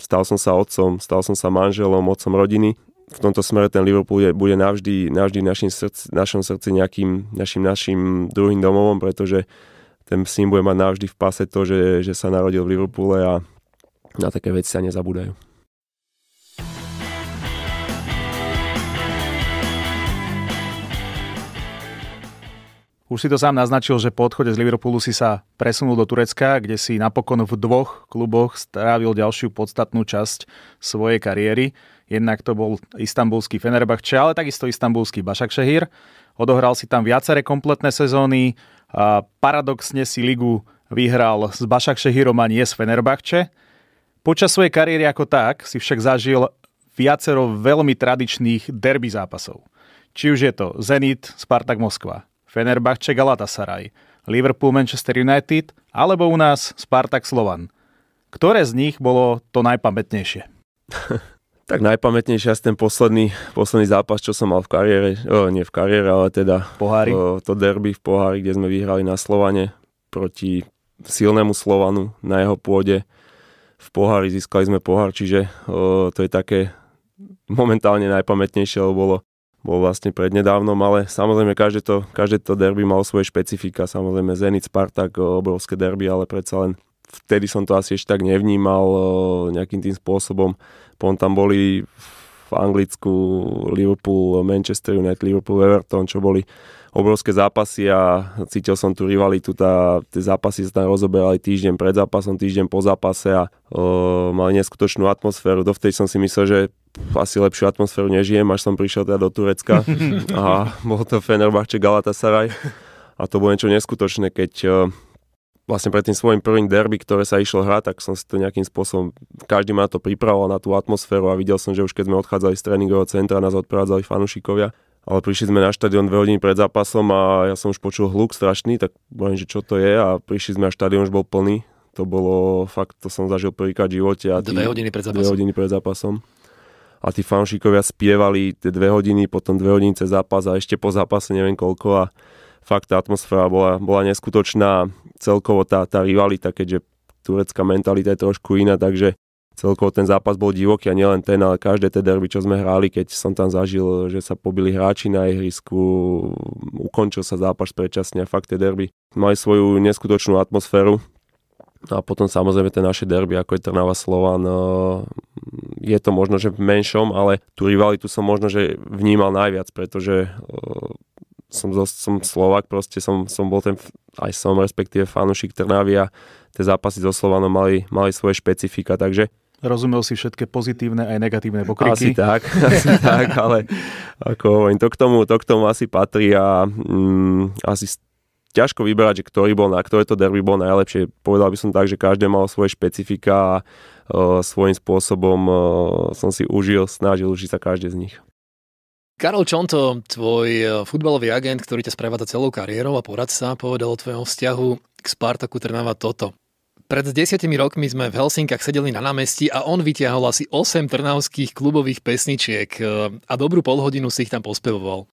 stal som sa otcom, stal som sa manželom, otcom rodiny v tomto smere ten Liverpool je, bude navždy, navždy našim srdci, našom srdci nejakým našim, našim druhým domovom, pretože ten syn bude mať navždy v pase to, že, že sa narodil v Liverpoole a na také veci sa nezabúdajú. Už si to sám naznačil, že po odchode z Liverpoolu si sa presunul do Turecka, kde si napokon v dvoch kluboch strávil ďalšiu podstatnú časť svojej kariéry. Jednak to bol istambulský Fenerbahče, ale takisto istambulský Bašak Odohral si tam viaceré kompletné sezóny. A paradoxne si ligu vyhral s Bašak a nie s Fenerbahče. Počas svojej kariéry ako tak si však zažil viacero veľmi tradičných derby zápasov. Či už je to Zenit, Spartak Moskva, Fenerbahče, Galatasaray, Liverpool, Manchester United alebo u nás Spartak Slovan. Ktoré z nich bolo to najpamätnejšie? Tak najpamätnejšie asi ten posledný, posledný zápas, čo som mal v kariére, o, eh, nie v kariére, ale teda pohári. O, eh, to derby v pohári, kde sme vyhrali na Slovane proti silnému Slovanu na jeho pôde. V pohári získali sme pohár, čiže o, eh, to je také momentálne najpamätnejšie, lebo bolo, bolo vlastne prednedávnom, ale samozrejme každé to, každé to derby malo svoje špecifika, samozrejme Zenit, Spartak, obrovské derby, ale predsa len vtedy som to asi ešte tak nevnímal o, nejakým tým spôsobom potom tam boli v Anglicku Liverpool, Manchester United, Liverpool, Everton, čo boli obrovské zápasy a cítil som tú rivalitu, tá, tie zápasy sa tam rozoberali týždeň pred zápasom, týždeň po zápase a e, mali neskutočnú atmosféru. Dovtedy som si myslel, že asi lepšiu atmosféru nežijem, až som prišiel teda do Turecka a bol to Fenerbahce Galatasaray a to bolo niečo neskutočné, keď vlastne pred tým svojim prvým derby, ktoré sa išlo hrať, tak som si to nejakým spôsobom, každý ma to pripravoval na tú atmosféru a videl som, že už keď sme odchádzali z tréningového centra, nás odprádzali fanúšikovia. ale prišli sme na štadión dve hodiny pred zápasom a ja som už počul hluk strašný, tak hovorím, že čo to je a prišli sme a štadión už bol plný. To bolo, fakt, to som zažil prvýkrát v živote. A tí, dve hodiny pred zápasom. Dve hodiny pred zápasom. A tí fanšikovia spievali tie dve hodiny, potom dve hodiny cez zápas a ešte po zápase neviem koľko a fakt tá atmosféra bola, bola neskutočná. Celkovo tá, tá rivalita, keďže turecká mentalita je trošku iná, takže celkovo ten zápas bol divoký a nielen ten, ale každé tie derby, čo sme hrali, keď som tam zažil, že sa pobili hráči na ihrisku, ukončil sa zápas predčasne a fakt tie derby mali svoju neskutočnú atmosféru. A potom samozrejme tie naše derby, ako je Trnava Slovan, eh, je to možno, že v menšom, ale tú rivalitu som možno, že vnímal najviac, pretože eh, som, som Slovak, proste som, som bol ten, aj som respektíve fanúšik Trnavy a tie zápasy so Slovanom mali, mali svoje špecifika, takže Rozumel si všetky pozitívne aj negatívne pokryky. Asi tak, asi tak, ale ako hovorím, to k tomu, to k tomu asi patrí a mm, asi ťažko vyberať, že ktorý bol na ktoré to derby bol najlepšie. Povedal by som tak, že každé malo svoje špecifika a uh, svojím spôsobom uh, som si užil, snažil užiť sa každé z nich. Karol Čonto, tvoj eh, futbalový agent, ktorý ťa sprevádza celou kariérou a poradca, povedal o tvojom vzťahu k Spartaku Trnava toto. Pred desiatimi rokmi sme v Helsinkách sedeli na námestí a on vyťahol asi 8 trnavských klubových pesničiek eh, a dobrú polhodinu si ich tam pospevoval.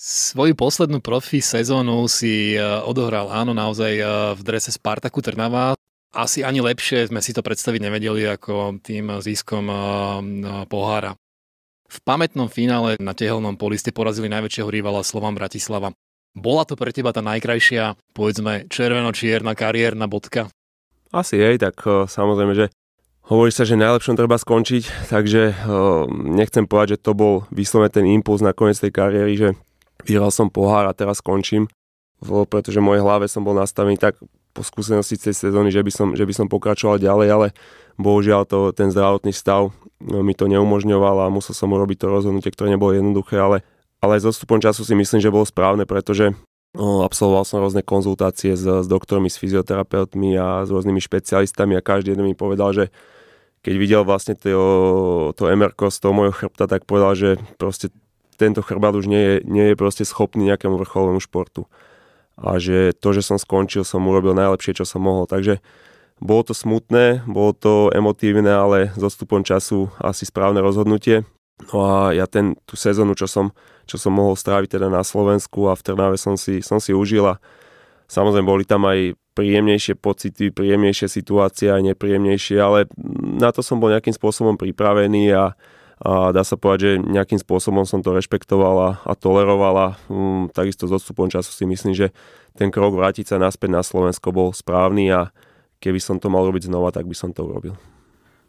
Svoju poslednú profi sezónu si eh, odohral áno naozaj v drese Spartaku Trnava. Asi ani lepšie sme si to predstaviť nevedeli ako tým získom pohára. V pamätnom finále na tehelnom poli ste porazili najväčšieho rivala Slovan Bratislava. Bola to pre teba tá najkrajšia, povedzme, červeno-čierna kariérna bodka? Asi hej, tak e, samozrejme, že hovorí sa, že najlepšom treba skončiť, takže e, nechcem povedať, že to bol vyslovene ten impuls na koniec tej kariéry, že vyhral som pohár a teraz skončím, pretože v mojej hlave som bol nastavený tak po skúsenosti tej sezóny, že by som, že by som pokračoval ďalej, ale bohužiaľ to, ten zdravotný stav No, mi to neumožňoval a musel som urobiť to rozhodnutie, ktoré nebolo jednoduché, ale, ale s odstupom času si myslím, že bolo správne, pretože no, absolvoval som rôzne konzultácie s, s doktormi, s fyzioterapeutmi a s rôznymi špecialistami a každý jeden mi povedal, že keď videl vlastne to, to MRK z toho mojho chrbta, tak povedal, že proste tento chrbát už nie je, nie je proste schopný nejakému vrcholovému športu. A že to, že som skončil, som urobil najlepšie, čo som mohol. Takže bolo to smutné, bolo to emotívne, ale s odstupom času asi správne rozhodnutie. No a ja ten, tú sezónu, čo som, čo som mohol stráviť teda na Slovensku a v Trnave som si, som si užila. Samozrejme, boli tam aj príjemnejšie pocity, príjemnejšie situácie, aj nepríjemnejšie, ale na to som bol nejakým spôsobom pripravený a, a dá sa povedať, že nejakým spôsobom som to rešpektovala a tolerovala. Um, mm, takisto s odstupom času si myslím, že ten krok vrátiť sa naspäť na Slovensko bol správny a, keby som to mal robiť znova, tak by som to urobil.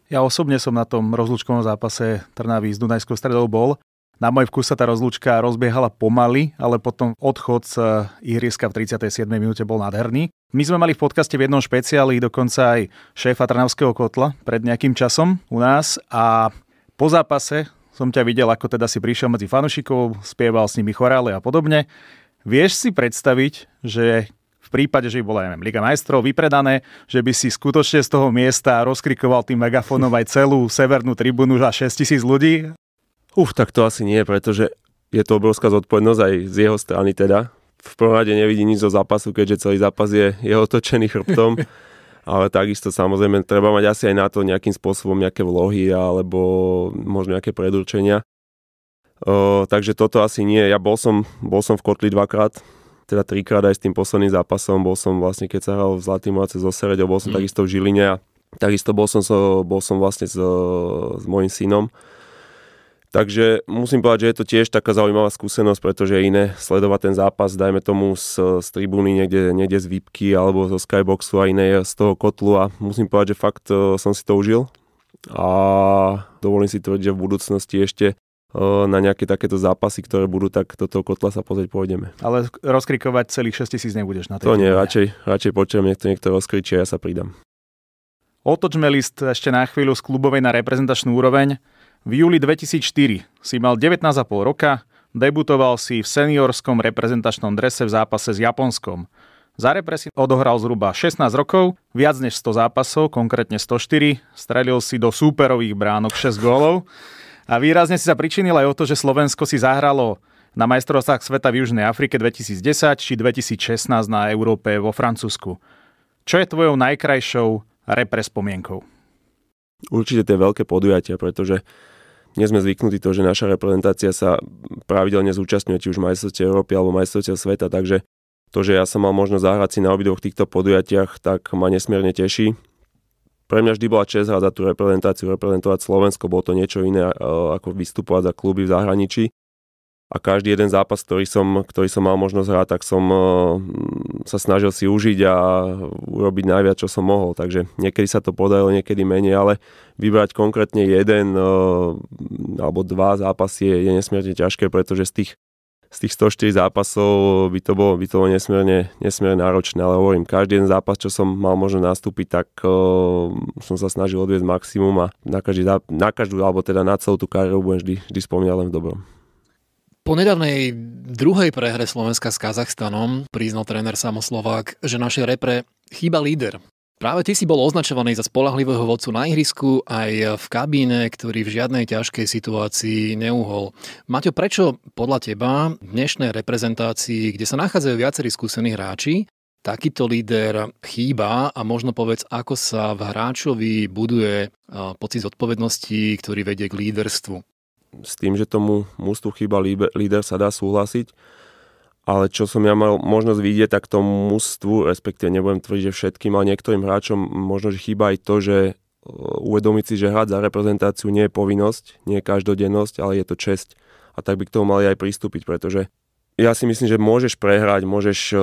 Ja osobne som na tom rozlúčkovom zápase Trnavy s Dunajskou stredou bol. Na môj vkus sa tá rozlúčka rozbiehala pomaly, ale potom odchod z eh, ihriska v 37. minúte bol nádherný. My sme mali v podcaste v jednom špeciáli dokonca aj šéfa Trnavského kotla pred nejakým časom u nás a po zápase som ťa videl, ako teda si prišiel medzi fanušikov, spieval s nimi chorále a podobne. Vieš si predstaviť, že prípade, že by bola, neviem, Liga majstrov vypredané, že by si skutočne z toho miesta rozkrikoval tým megafónom aj celú severnú tribúnu za 6 tisíc ľudí? Uf, tak to asi nie, pretože je to obrovská zodpovednosť aj z jeho strany teda. V prvom rade nevidí nič zo zápasu, keďže celý zápas je, je otočený chrbtom. ale takisto samozrejme treba mať asi aj na to nejakým spôsobom nejaké vlohy alebo možno nejaké predurčenia. Uh, takže toto asi nie. Ja bol som, bol som v Kotli dvakrát, teda trikrát aj s tým posledným zápasom, bol som vlastne, keď sa hral v Zlatý Morace zo Sereďou, bol som mm. takisto v Žiline a takisto bol som, so, bol som vlastne so, s mojim synom. Takže musím povedať, že je to tiež taká zaujímavá skúsenosť, pretože je iné sledovať ten zápas, dajme tomu z, z tribúny niekde, niekde z výpky alebo zo skyboxu a iné z toho kotlu a musím povedať, že fakt e, som si to užil a dovolím si tvrdiť, že v budúcnosti ešte na nejaké takéto zápasy, ktoré budú, tak do toho kotla sa pozrieť pôjdeme. Ale rozkrikovať celých 6 tisíc nebudeš na tej To nie, radšej, radšej počujem, niekto, niekto rozkričí a ja sa pridám. Otočme list ešte na chvíľu z klubovej na reprezentačnú úroveň. V júli 2004 si mal 19,5 roka, debutoval si v seniorskom reprezentačnom drese v zápase s Japonskom. Za repre si odohral zhruba 16 rokov, viac než 100 zápasov, konkrétne 104, strelil si do súperových bránok 6 gólov a výrazne si sa pričinil aj o to, že Slovensko si zahralo na majstrovstvách sveta v Južnej Afrike 2010 či 2016 na Európe vo Francúzsku. Čo je tvojou najkrajšou represpomienkou? Určite tie veľké podujatia, pretože nie sme zvyknutí to, že naša reprezentácia sa pravidelne zúčastňuje či už majstrovstiev Európy alebo majstrovstiev sveta, takže to, že ja som mal možnosť zahrať si na obidvoch týchto podujatiach, tak ma nesmierne teší pre mňa vždy bola čest hrať za tú reprezentáciu, reprezentovať Slovensko, bolo to niečo iné eh, ako vystupovať za kluby v zahraničí. A každý jeden zápas, ktorý som, ktorý som mal možnosť hrať, tak som eh, sa snažil si užiť a urobiť najviac, čo som mohol. Takže niekedy sa to podarilo, niekedy menej, ale vybrať konkrétne jeden eh, alebo dva zápasy je, je nesmierne ťažké, pretože z tých z tých 104 zápasov by to bolo, by to bolo nesmierne, nesmierne náročné, ale hovorím, každý jeden zápas, čo som mal možno nastúpiť, tak uh, som sa snažil odviesť maximum a na, každý, na každú, alebo teda na celú tú kariéru budem vždy, vždy spomínať len v dobrom. Po nedávnej druhej prehre Slovenska s Kazachstanom priznal tréner Samoslovák, že našej repre chýba líder. Práve ty si bol označovaný za spolahlivého vodcu na ihrisku aj v kabíne, ktorý v žiadnej ťažkej situácii neuhol. Maťo, prečo podľa teba v dnešnej reprezentácii, kde sa nachádzajú viacerí skúsení hráči, takýto líder chýba a možno povedz, ako sa v hráčovi buduje eh, pocit zodpovednosti, ktorý vedie k líderstvu? S tým, že tomu mústu chýba líder, sa dá súhlasiť ale čo som ja mal možnosť vidieť, tak tomu mužstvu, respektíve nebudem tvrdiť, že všetkým, ale niektorým hráčom možno, že chýba aj to, že uh, uvedomiť si, že hrať za reprezentáciu nie je povinnosť, nie je každodennosť, ale je to česť. A tak by k tomu mali aj pristúpiť, pretože ja si myslím, že môžeš prehrať, môžeš uh,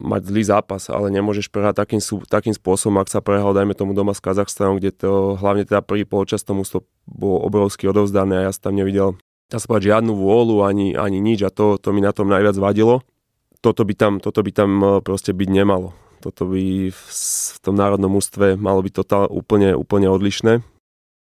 mať zlý zápas, ale nemôžeš prehrať takým, takým spôsobom, ak sa prehral, dajme tomu doma s Kazachstanom, kde to hlavne teda prvý polčas tomu to bolo obrovsky odovzdané a ja som tam nevidel dá sa povedať, žiadnu vôľu ani, ani nič a to, to mi na tom najviac vadilo. Toto by tam, toto by tam eh, proste byť nemalo. Toto by v, v tom národnom ústve malo byť totál, úplne, úplne odlišné.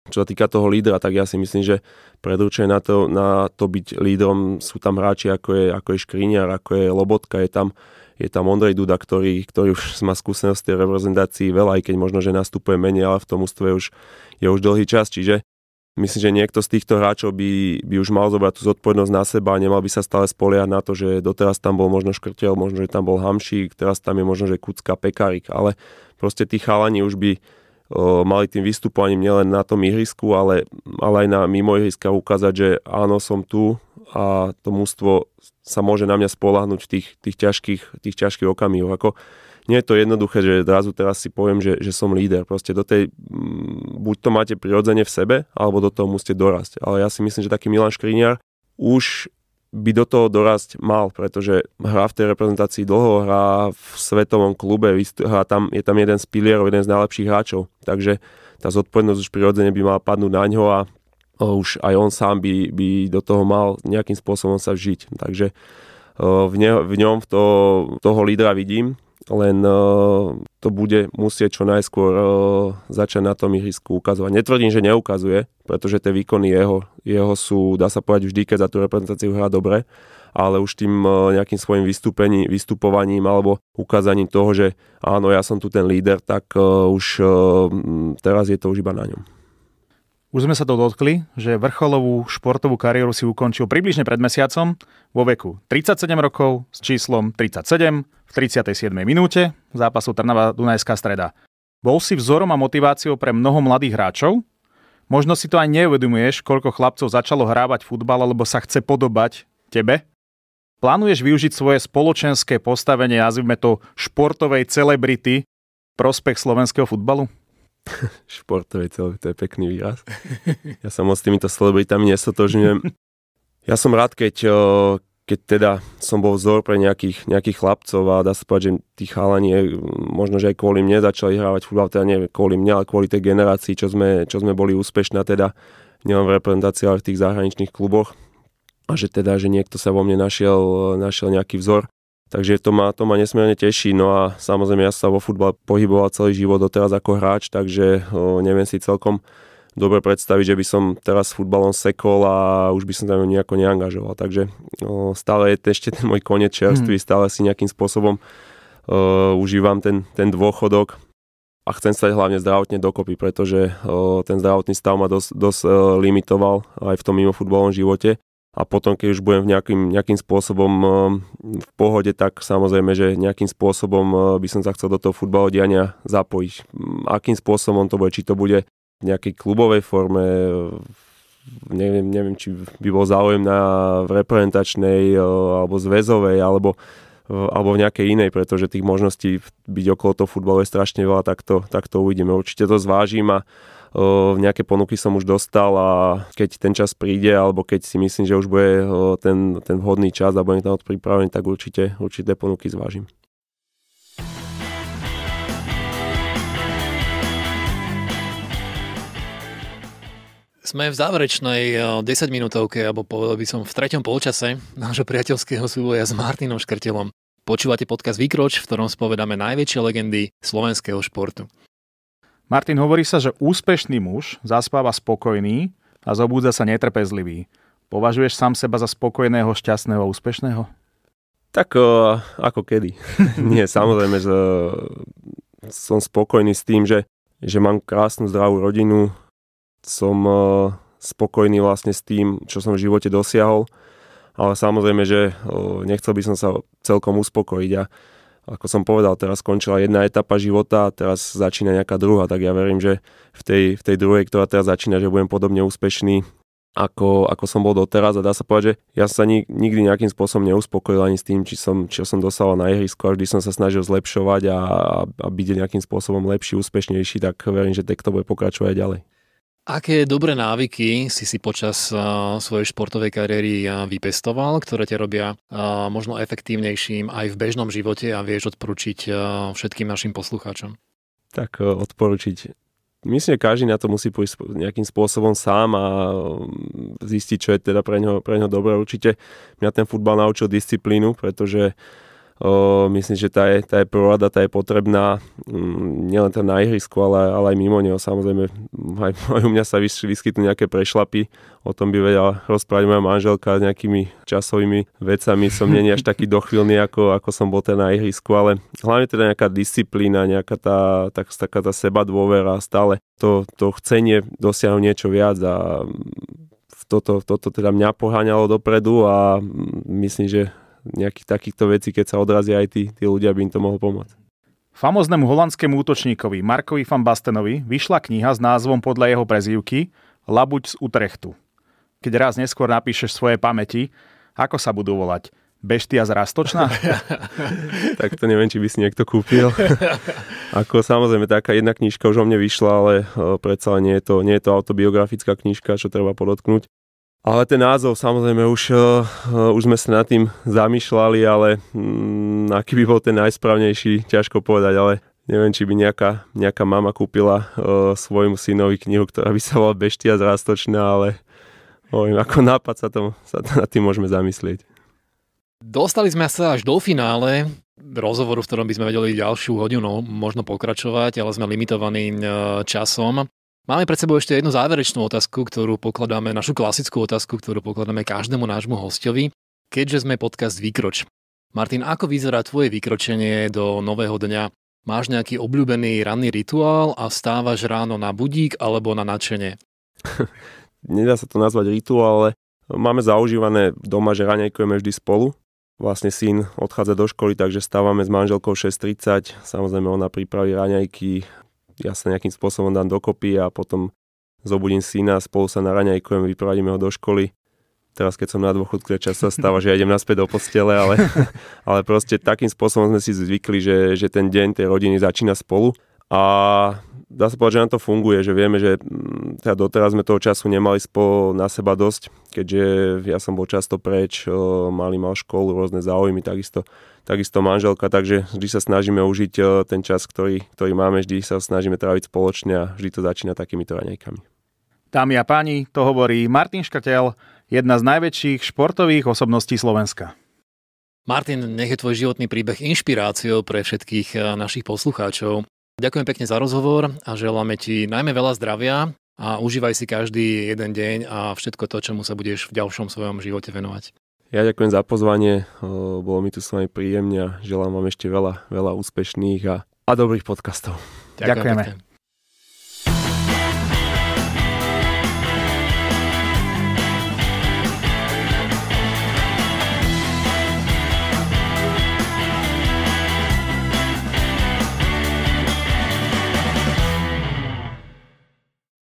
Čo sa týka toho lídra, tak ja si myslím, že predurčené na to, na to byť lídrom sú tam hráči, ako je, ako je Škriniar, ako je Lobotka, je tam, je tam Ondrej Duda, ktorý, ktorý už má skúsenosti v reprezentácii veľa, aj keď možno, že nastupuje menej, ale v tom ústve už, je už dlhý čas, čiže myslím, že niekto z týchto hráčov by, by už mal zobrať tú zodpovednosť na seba a nemal by sa stále spoliehať na to, že doteraz tam bol možno Škrtel, možno, že tam bol Hamšík, teraz tam je možno, že Kucka, Pekarik, ale proste tí chalani už by o, mali tým vystupovaním nielen na tom ihrisku, ale, ale aj na mimo ihriska ukázať, že áno, som tu a to mústvo sa môže na mňa spolahnuť v tých, tých, ťažkých, tých ťažkých okamihoch. Ako, nie je to jednoduché, že zrazu teraz si poviem, že, že som líder. Proste do tej, mm, buď to máte prirodzene v sebe, alebo do toho musíte dorasť. Ale ja si myslím, že taký Milan Škriniar už by do toho dorasť mal, pretože hrá v tej reprezentácii dlho, hrá v svetovom klube, hrá tam, je tam jeden z pilierov, jeden z najlepších hráčov. Takže tá zodpovednosť už prirodzene by mala padnúť na ňo a už aj on sám by, by do toho mal nejakým spôsobom sa vžiť. Takže e, v, ne, v ňom to, toho lídra vidím len eh, to bude musieť čo najskôr eh, začať na tom ihrisku ukazovať. Netvrdím, že neukazuje, pretože tie výkony jeho, jeho sú, dá sa povedať, vždy, keď za tú reprezentáciu hrá dobre, ale už tým eh, nejakým svojim vystúpením, vystupovaním alebo ukázaním toho, že áno, ja som tu ten líder, tak už teraz je to už iba na ňom. Už sme sa to dotkli, že vrcholovú športovú kariéru si ukončil približne pred mesiacom vo veku 37 rokov s číslom 37 v 37. minúte zápasu Trnava Dunajská streda. Bol si vzorom a motiváciou pre mnoho mladých hráčov? Možno si to aj neuvedomuješ, koľko chlapcov začalo hrávať futbal alebo sa chce podobať tebe? Plánuješ využiť svoje spoločenské postavenie, nazvime to športovej celebrity, prospech slovenského futbalu? športovej celé, to je pekný výraz. Ja sa moc s týmito celebritami nesotožňujem. Ja som rád, keď, keď teda som bol vzor pre nejakých, nejakých chlapcov a dá sa povedať, že tí chalani e, možno, že aj kvôli mne začali hrávať futbal, teda nie kvôli mne, ale kvôli tej generácii, čo sme, čo sme boli úspešná teda nielen v reprezentácii, ale v tých zahraničných kluboch. A že teda, že niekto sa vo mne našiel, našiel nejaký vzor. Takže to ma, to ma nesmierne teší. No a samozrejme, ja sa vo futbal pohyboval celý život doteraz ako hráč, takže o, neviem si celkom dobre predstaviť, že by som teraz futbalom sekol a už by som tam nejako neangažoval. Takže o, stále je ešte ten môj konec čerstvý, hmm. stále si nejakým spôsobom o, užívam ten, ten dôchodok a chcem stať hlavne zdravotne dokopy, pretože o, ten zdravotný stav ma dosť dos, e, limitoval aj v tom mimo futbalovom živote a potom, keď už budem v nejakým, nejakým spôsobom eh, v pohode, tak samozrejme, že nejakým spôsobom eh, by som sa chcel do toho futbalu diania zapojiť. Mm, akým spôsobom to bude, či to bude v nejakej klubovej forme, eh, neviem, neviem či by bol záujem na reprezentačnej alebo zväzovej, alebo alebo v nejakej inej, pretože tých možností byť okolo toho futbalu je strašne veľa, tak to, tak to uvidíme. Určite to zvážim a, nejaké ponuky som už dostal a keď ten čas príde, alebo keď si myslím, že už bude ten, ten vhodný čas a budem tam pripravený, tak určite, určité ponuky zvážim. Sme v záverečnej 10 minútovke, alebo povedal by som v treťom polčase nášho priateľského súboja s Martinom Škrtelom. Počúvate podcast Výkroč, v ktorom spovedáme najväčšie legendy slovenského športu. Martin, hovorí sa, že úspešný muž zaspáva spokojný a zobúdza sa netrpezlivý. Považuješ sám seba za spokojného, šťastného a úspešného? Tak uh, ako kedy. Nie, samozrejme, že eh, som spokojný s tým, že, že mám krásnu, zdravú rodinu. Som uh, spokojný vlastne s tým, čo som v živote dosiahol. Ale samozrejme, že uh, nechcel by som sa celkom uspokojiť a ako som povedal, teraz skončila jedna etapa života a teraz začína nejaká druhá, tak ja verím, že v tej, v tej druhej, ktorá teraz začína, že budem podobne úspešný ako, ako som bol doteraz a dá sa povedať, že ja sa ni, nikdy nejakým spôsobom neuspokojil ani s tým, či som, čo som dostal na ihrisko a vždy som sa snažil zlepšovať a, a byť nejakým spôsobom lepší, úspešnejší, tak verím, že takto bude pokračovať ďalej. Aké dobré návyky si si počas svojej športovej kariéry vypestoval, ktoré ťa robia možno efektívnejším aj v bežnom živote a vieš odporučiť všetkým našim poslucháčom? Tak e, odporučiť. Myslím, že každý na to musí pôjsť nejakým spôsobom sám a zistiť, čo je teda pre neho pre neho dobré. Určite mňa ten futbal naučil disciplínu, pretože uh, O, myslím, že tá je, tá je prorada, tá je potrebná mm, nielen tam na ihrisku, ale, ale aj mimo neho. Samozrejme, aj, aj u mňa sa vyskytnú nejaké prešlapy, o tom by vedela rozprávať moja manželka s nejakými časovými vecami. Som nie až taký dochvilný, ako, ako som bol ten na ihrisku, ale hlavne teda nejaká disciplína, nejaká tá, tak, taká tá seba dôvera, stále to, to chcenie dosiahnuť niečo viac a toto, toto teda mňa poháňalo dopredu a mm, myslím, že nejakých takýchto vecí, keď sa odrazia aj tí, tí ľudia, by im to mohlo pomôcť. Famoznému holandskému útočníkovi Markovi van Bastenovi vyšla kniha s názvom podľa jeho prezývky Labuť z Utrechtu. Keď raz neskôr napíšeš svoje pamäti, ako sa budú volať? Beštia z Rastočná? tak to neviem, či by si niekto kúpil. Ako samozrejme, taká jedna knižka už o mne vyšla, ale e, predsa nie je to, nie je to autobiografická knižka, čo treba podotknúť. Ale ten názov, samozrejme, už, eh, už sme sa nad tým zamýšľali, ale mm, aký by bol ten najsprávnejší, ťažko povedať, ale neviem, či by nejaká, nejaká mama kúpila uh, svojmu synovi knihu, ktorá by sa volala Beštia zrastočná, ale hovorím, ako nápad sa, to, sa to nad tým môžeme zamyslieť. Dostali sme sa až do finále rozhovoru, v ktorom by sme vedeli ďalšiu hodinu možno pokračovať, ale sme limitovaní eh, časom. Máme pred sebou ešte jednu záverečnú otázku, ktorú pokladáme, našu klasickú otázku, ktorú pokladáme každému nášmu hostovi, keďže sme podcast Výkroč. Martin, ako vyzerá tvoje vykročenie do nového dňa? Máš nejaký obľúbený ranný rituál a stávaš ráno na budík alebo na načenie? Nedá sa to nazvať rituál, ale máme zaužívané doma, že ranejkujeme vždy spolu. Vlastne syn odchádza do školy, takže stávame s manželkou 6.30. Samozrejme ona pripraví raňajky, ja sa nejakým spôsobom dám dokopy a potom zobudím syna, spolu sa naraňajkujem, vypravíme ho do školy. Teraz, keď som na dôchodku, čas sa stáva, že ja idem naspäť do postele, ale, ale proste takým spôsobom sme si zvykli, že, že ten deň tej rodiny začína spolu a dá sa povedať, že nám to funguje, že vieme, že mm, teda doteraz sme toho času nemali spolu na seba dosť, keďže ja som bol často preč, mali mal školu, rôzne záujmy, takisto, takisto manželka, takže vždy sa snažíme užiť ten čas, ktorý, ktorý máme, vždy sa snažíme tráviť spoločne a vždy to začína takýmito raňajkami. Dámy a páni, to hovorí Martin Škrtel, jedna z najväčších športových osobností Slovenska. Martin, nech je tvoj životný príbeh inšpiráciou pre všetkých e, našich poslucháčov. Ďakujem pekne za rozhovor a želáme ti najmä veľa zdravia a užívaj si každý jeden deň a všetko to, čomu sa budeš v ďalšom svojom živote venovať. Ja ďakujem za pozvanie, bolo mi tu s vami príjemne a želám vám ešte veľa, veľa úspešných a, a dobrých podcastov. Ďakujeme. Ďakujem